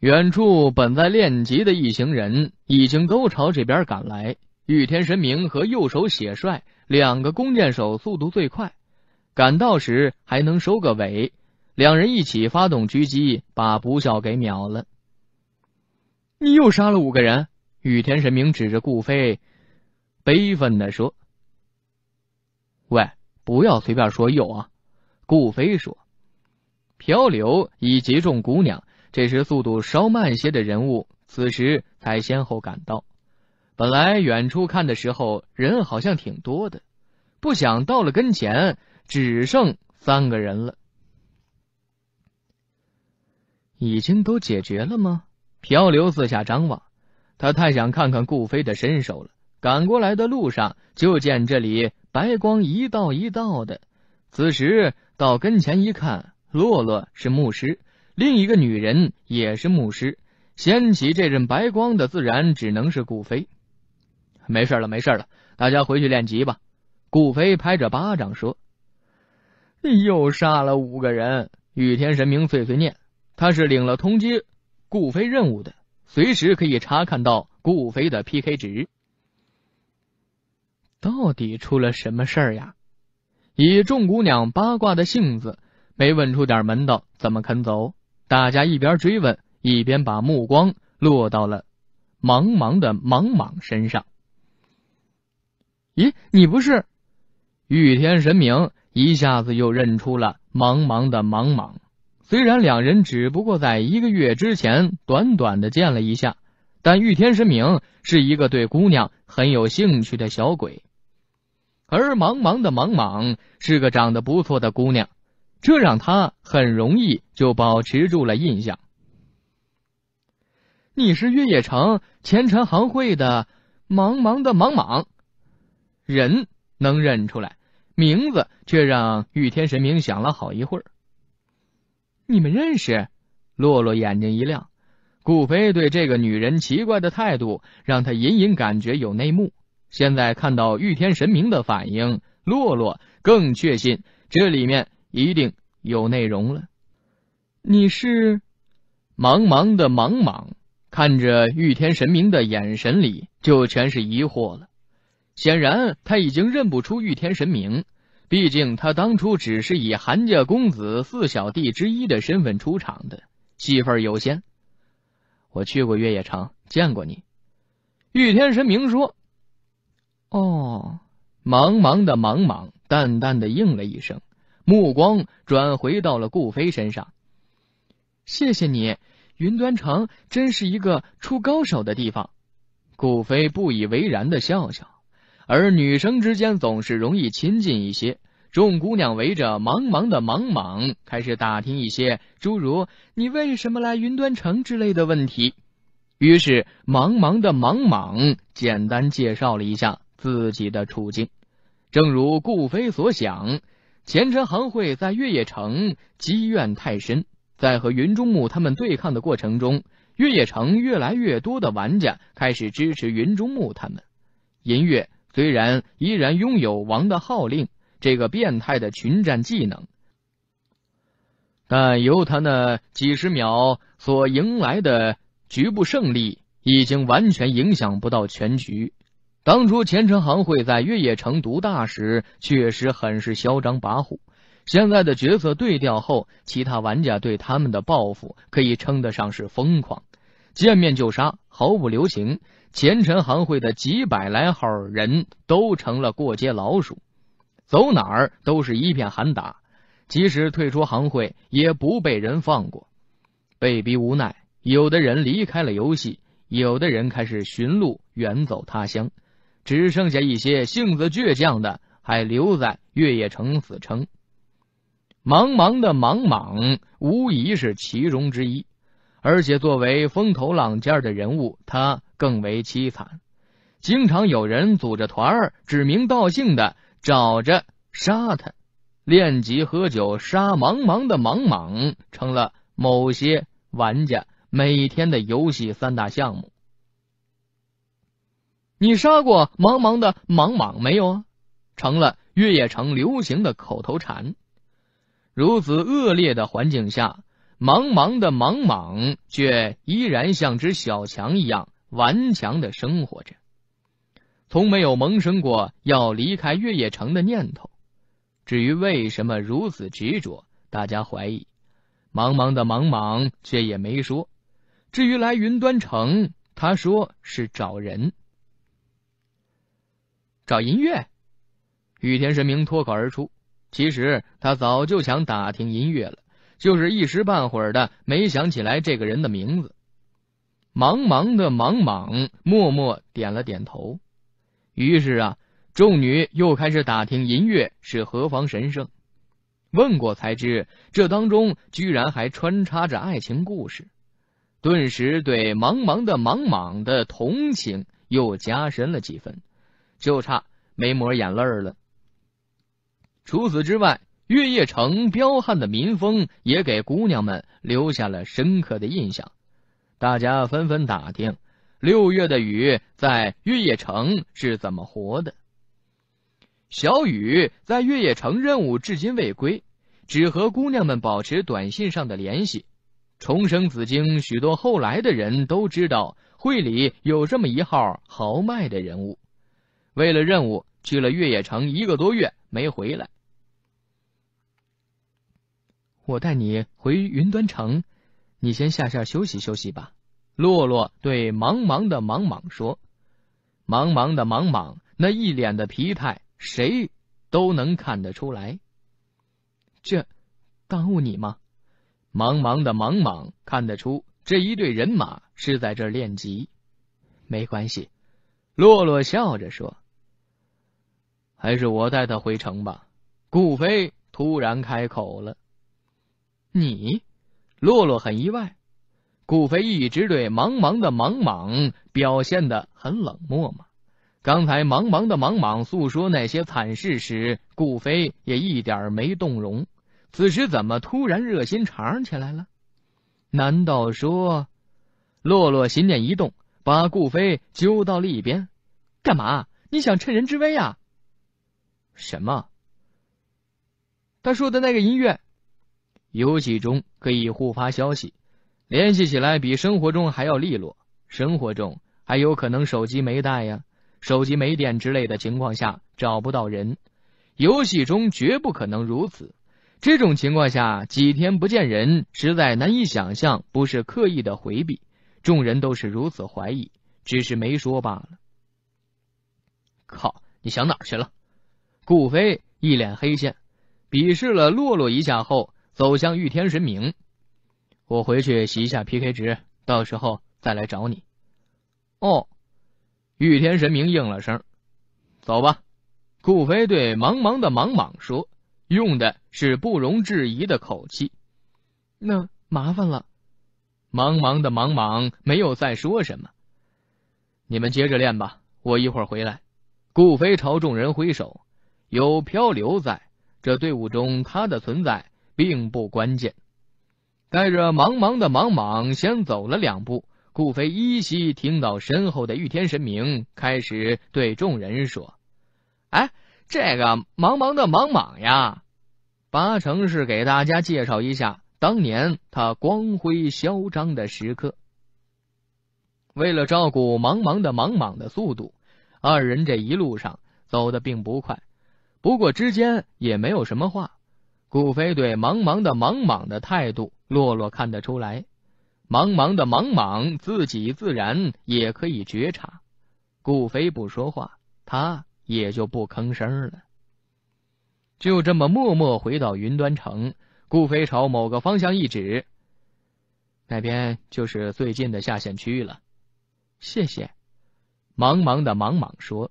远处本在练级的一行人已经都朝这边赶来。御天神明和右手血帅两个弓箭手速度最快，赶到时还能收个尾。两人一起发动狙击，把不孝给秒了。你又杀了五个人！御天神明指着顾飞，悲愤的说：“喂，不要随便说又啊！”顾飞说：“漂流以及众姑娘。”这时速度稍慢些的人物，此时才先后赶到。本来远处看的时候，人好像挺多的，不想到了跟前，只剩三个人了。已经都解决了吗？漂流四下张望，他太想看看顾飞的身手了。赶过来的路上，就见这里白光一道一道的。此时到跟前一看，洛洛是牧师。另一个女人也是牧师，掀起这阵白光的自然只能是顾飞。没事了，没事了，大家回去练级吧。顾飞拍着巴掌说：“又杀了五个人。”雨天神明碎碎念：“他是领了通缉顾飞任务的，随时可以查看到顾飞的 PK 值。”到底出了什么事儿呀？以众姑娘八卦的性子，没问出点门道，怎么肯走？大家一边追问，一边把目光落到了茫茫的茫茫身上。咦，你不是玉天神明？一下子又认出了茫茫的茫茫。虽然两人只不过在一个月之前短短的见了一下，但玉天神明是一个对姑娘很有兴趣的小鬼，而茫茫的茫茫是个长得不错的姑娘。这让他很容易就保持住了印象。你是月夜城前尘行会的茫茫的莽莽，人能认出来，名字却让玉天神明想了好一会儿。你们认识？洛洛眼睛一亮。顾飞对这个女人奇怪的态度，让他隐隐感觉有内幕。现在看到玉天神明的反应，洛洛更确信这里面。一定有内容了。你是茫茫的茫茫，看着玉天神明的眼神里就全是疑惑了。显然他已经认不出玉天神明，毕竟他当初只是以韩家公子四小弟之一的身份出场的，戏份有限。我去过月夜城，见过你。玉天神明说：“哦。”茫茫的茫茫淡淡的应了一声。目光转回到了顾飞身上。谢谢你，云端城真是一个出高手的地方。顾飞不以为然的笑笑，而女生之间总是容易亲近一些。众姑娘围着茫茫的茫茫开始打听一些诸如“你为什么来云端城”之类的问题。于是，茫茫的茫茫简单介绍了一下自己的处境，正如顾飞所想。前尘行会在月夜城积怨太深，在和云中木他们对抗的过程中，月夜城越来越多的玩家开始支持云中木他们。银月虽然依然拥有“王的号令”这个变态的群战技能，但由他那几十秒所迎来的局部胜利，已经完全影响不到全局。当初前尘行会在越野城独大时，确实很是嚣张跋扈。现在的角色对调后，其他玩家对他们的报复可以称得上是疯狂，见面就杀，毫不留情。前尘行会的几百来号人都成了过街老鼠，走哪儿都是一片喊打。即使退出行会，也不被人放过。被逼无奈，有的人离开了游戏，有的人开始寻路远走他乡。只剩下一些性子倔强的，还留在越野城死撑。茫茫的莽莽无疑是其中之一，而且作为风头浪尖的人物，他更为凄惨。经常有人组着团儿，指名道姓的找着杀他。练级、喝酒、杀茫茫的莽莽，成了某些玩家每天的游戏三大项目。你杀过茫茫的莽莽没有啊？成了越野城流行的口头禅。如此恶劣的环境下，茫茫的莽莽却依然像只小强一样顽强的生活着，从没有萌生过要离开越野城的念头。至于为什么如此执着，大家怀疑，茫茫的莽莽却也没说。至于来云端城，他说是找人。找音乐，雨田神明脱口而出。其实他早就想打听音乐了，就是一时半会儿的没想起来这个人的名字。茫茫的茫茫，默默点了点头。于是啊，众女又开始打听音乐是何方神圣。问过才知，这当中居然还穿插着爱情故事，顿时对茫茫的莽莽的同情又加深了几分。就差没抹眼泪了。除此之外，月夜城彪悍的民风也给姑娘们留下了深刻的印象。大家纷纷打听六月的雨在月夜城是怎么活的。小雨在月夜城任务至今未归，只和姑娘们保持短信上的联系。重生紫荆，许多后来的人都知道会里有这么一号豪迈的人物。为了任务去了越野城一个多月没回来，我带你回云端城，你先下线休息休息吧。洛洛对茫茫的莽莽说：“茫茫的莽莽那一脸的疲态，谁都能看得出来。这耽误你吗？”茫茫的莽莽看得出这一队人马是在这练级，没关系。洛洛笑着说。还是我带他回城吧。顾飞突然开口了。你，洛洛很意外。顾飞一直对茫茫的茫茫表现的很冷漠嘛？刚才茫茫的茫茫诉说那些惨事时，顾飞也一点没动容。此时怎么突然热心肠起来了？难道说……洛洛心念一动，把顾飞揪到了一边。干嘛？你想趁人之危啊？什么？他说的那个音乐，游戏中可以互发消息，联系起来比生活中还要利落。生活中还有可能手机没带呀、手机没电之类的情况下找不到人，游戏中绝不可能如此。这种情况下几天不见人，实在难以想象，不是刻意的回避。众人都是如此怀疑，只是没说罢了。靠！你想哪去了？顾飞一脸黑线，鄙视了洛洛一下后，走向御天神明。我回去洗一下 PK 值，到时候再来找你。哦，御天神明应了声。走吧。顾飞对茫茫的茫茫说，用的是不容置疑的口气。那麻烦了。茫茫的茫茫没有再说什么。你们接着练吧，我一会儿回来。顾飞朝众人挥手。有漂流在这队伍中，他的存在并不关键。带着茫茫的莽莽先走了两步，顾飞依稀听到身后的御天神明开始对众人说：“哎，这个茫茫的莽莽呀，八成是给大家介绍一下当年他光辉嚣张的时刻。”为了照顾茫茫的莽莽的速度，二人这一路上走得并不快。不过之间也没有什么话。顾飞对茫茫的茫莽的态度，洛洛看得出来。茫茫的茫莽自己自然也可以觉察。顾飞不说话，他也就不吭声了。就这么默默回到云端城，顾飞朝某个方向一指，那边就是最近的下线区了。谢谢。茫茫的茫莽说，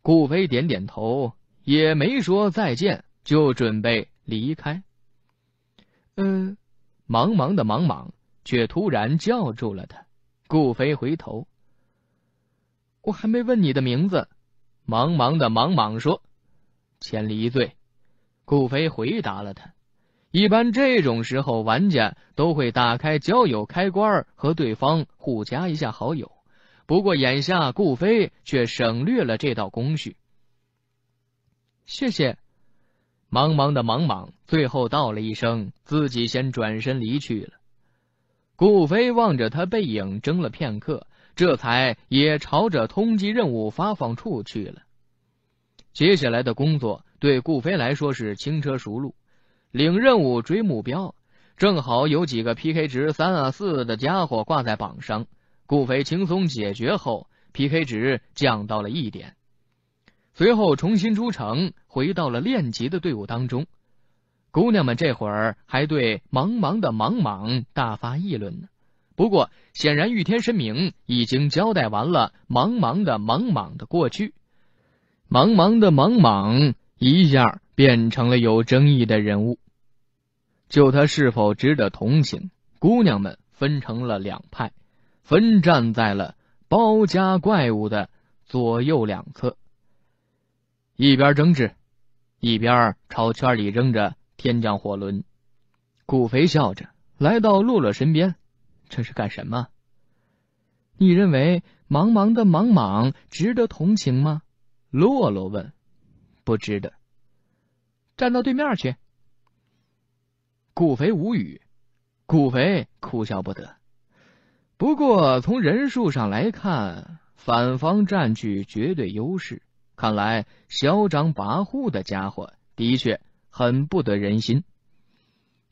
顾飞点点头。也没说再见，就准备离开。嗯，茫茫的茫茫却突然叫住了他。顾飞回头：“我还没问你的名字。”茫茫的茫茫说：“千里一醉。”顾飞回答了他。一般这种时候，玩家都会打开交友开关和对方互加一下好友。不过眼下，顾飞却省略了这道工序。谢谢，茫茫的茫茫，最后道了一声，自己先转身离去了。顾飞望着他背影，怔了片刻，这才也朝着通缉任务发放处去了。接下来的工作对顾飞来说是轻车熟路，领任务追目标，正好有几个 PK 值三啊四的家伙挂在榜上，顾飞轻松解决后，PK 值降到了一点。随后重新出城，回到了练级的队伍当中。姑娘们这会儿还对茫茫的茫茫大发议论呢。不过，显然御天神明已经交代完了。茫茫的茫茫的过去，茫茫的茫茫一下变成了有争议的人物。就他是否值得同情，姑娘们分成了两派，分站在了包家怪物的左右两侧。一边争执，一边朝圈里扔着天降火轮。顾飞笑着来到洛洛身边：“这是干什么？”“你认为茫茫的莽莽值得同情吗？”洛洛问。“不值得。”“站到对面去。”顾飞无语，顾飞哭笑不得。不过从人数上来看，反方占据绝对优势。看来嚣张跋扈的家伙的确很不得人心。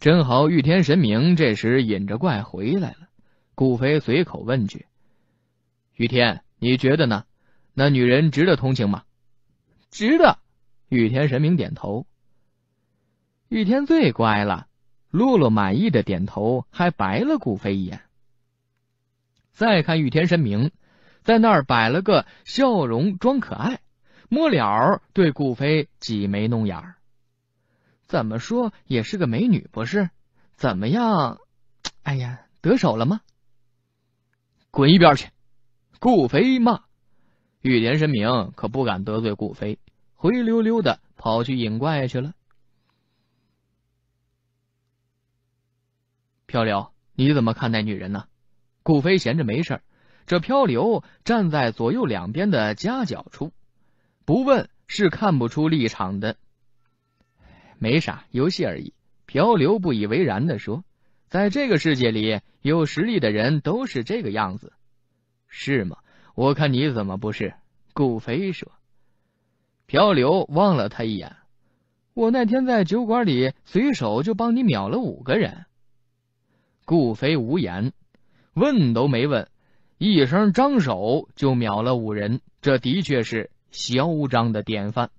正好玉天神明这时引着怪回来了，顾飞随口问句：“玉天，你觉得呢？那女人值得同情吗？”“值得。”玉天神明点头。玉天最乖了，露露满意的点头，还白了顾飞一眼。再看玉天神明在那儿摆了个笑容装可爱。末了，对顾飞挤眉弄眼儿，怎么说也是个美女，不是？怎么样？哎呀，得手了吗？滚一边去！顾飞骂。玉莲神明可不敢得罪顾飞，灰溜溜的跑去引怪去了。漂流，你怎么看待女人呢？顾飞闲着没事儿，这漂流站在左右两边的夹角处。不问是看不出立场的，没啥游戏而已。漂流不以为然的说：“在这个世界里，有实力的人都是这个样子，是吗？我看你怎么不是。”顾飞说。漂流望了他一眼：“我那天在酒馆里随手就帮你秒了五个人。”顾飞无言，问都没问，一声张手就秒了五人，这的确是。嚣张的典范。